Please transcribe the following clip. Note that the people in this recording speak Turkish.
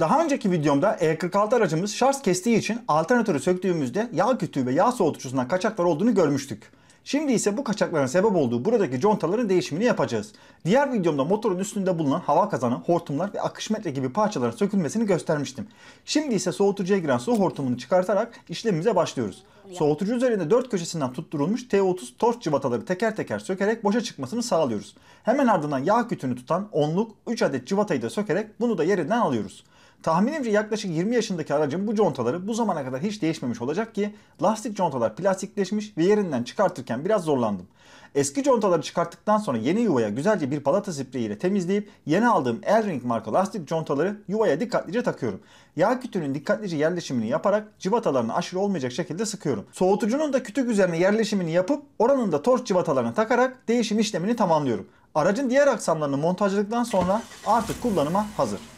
Daha önceki videomda E46 aracımız şarj kestiği için alternatörü söktüğümüzde yağ kütüğü ve yağ soğutucusundan kaçaklar olduğunu görmüştük. Şimdi ise bu kaçakların sebep olduğu buradaki contaların değişimini yapacağız. Diğer videomda motorun üstünde bulunan hava kazanı, hortumlar ve akış metre gibi parçaların sökülmesini göstermiştim. Şimdi ise soğutucuya giren su hortumunu çıkartarak işlemimize başlıyoruz. Soğutucu üzerinde dört köşesinden tutturulmuş T30 torç cıvataları teker teker sökerek boşa çıkmasını sağlıyoruz. Hemen ardından yağ kütüğünü tutan onluk 3 adet cıvatayı da sökerek bunu da yerinden alıyoruz. Tahminimce yaklaşık 20 yaşındaki aracın bu contaları bu zamana kadar hiç değişmemiş olacak ki lastik contalar plastikleşmiş ve yerinden çıkartırken biraz zorlandım. Eski contaları çıkarttıktan sonra yeni yuvaya güzelce bir palata spreyi ile temizleyip yeni aldığım Elring marka lastik contaları yuvaya dikkatlice takıyorum. Yağ kütüğünün dikkatlice yerleşimini yaparak cıvatalarına aşırı olmayacak şekilde sıkıyorum. Soğutucunun da kütük üzerine yerleşimini yapıp oranın da torç cıvatalarına takarak değişim işlemini tamamlıyorum. Aracın diğer aksamlarını montajladıktan sonra artık kullanıma hazır.